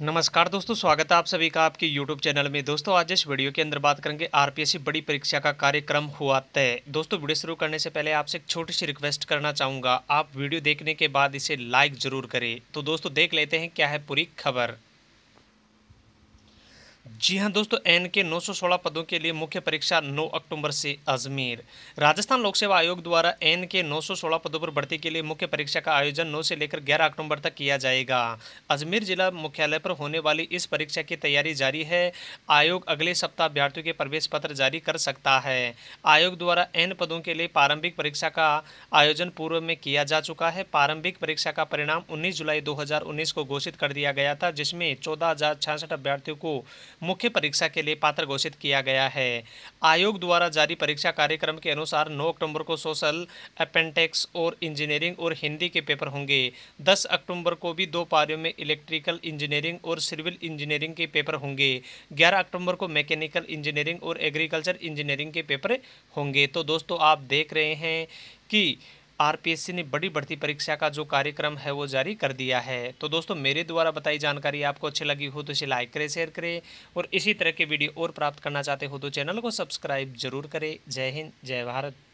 नमस्कार दोस्तों स्वागत है आप सभी का आपके यूट्यूब चैनल में दोस्तों आज इस वीडियो के अंदर बात करेंगे आरपीएससी बड़ी परीक्षा का कार्यक्रम हुआ तय दोस्तों वीडियो शुरू करने से पहले आपसे एक छोटी सी रिक्वेस्ट करना चाहूँगा आप वीडियो देखने के बाद इसे लाइक जरूर करें तो दोस्तों देख लेते हैं क्या है पूरी खबर जी हां दोस्तों एन के 916 पदों के लिए मुख्य परीक्षा 9 अक्टूबर से अजमेर राजस्थान लोक सेवा आयोग द्वारा एन के 916 पदों पर भर्ती के लिए मुख्य परीक्षा का आयोजन 9 से लेकर 11 अक्टूबर तक किया जाएगा अजमेर जिला मुख्यालय पर होने वाली इस परीक्षा की तैयारी जारी है आयोग अगले सप्ताह अभ्यर्थियों के प्रवेश पत्र जारी कर सकता है आयोग द्वारा एन पदों के लिए प्रारंभिक परीक्षा का आयोजन पूर्व में किया जा चुका है प्रारंभिक परीक्षा का परिणाम उन्नीस जुलाई दो को घोषित कर दिया गया था जिसमें चौदह अभ्यर्थियों को मुख्य परीक्षा के लिए पात्र घोषित किया गया है आयोग द्वारा जारी परीक्षा कार्यक्रम के अनुसार 9 अक्टूबर को सोशल अपेंटेक्स और इंजीनियरिंग और हिंदी के पेपर होंगे 10 अक्टूबर को भी दो पारियों में इलेक्ट्रिकल इंजीनियरिंग और सिविल इंजीनियरिंग के पेपर होंगे ग्यारह अक्टूबर को मैकेनिकल इंजीनियरिंग और एग्रीकल्चर इंजीनियरिंग के पेपर होंगे तो दोस्तों आप देख रहे हैं कि आरपीएससी ने बड़ी बढ़ती परीक्षा का जो कार्यक्रम है वो जारी कर दिया है तो दोस्तों मेरे द्वारा बताई जानकारी आपको अच्छी लगी हो तो इसे लाइक करें शेयर करें और इसी तरह के वीडियो और प्राप्त करना चाहते हो तो चैनल को सब्सक्राइब जरूर करें जय हिंद जय भारत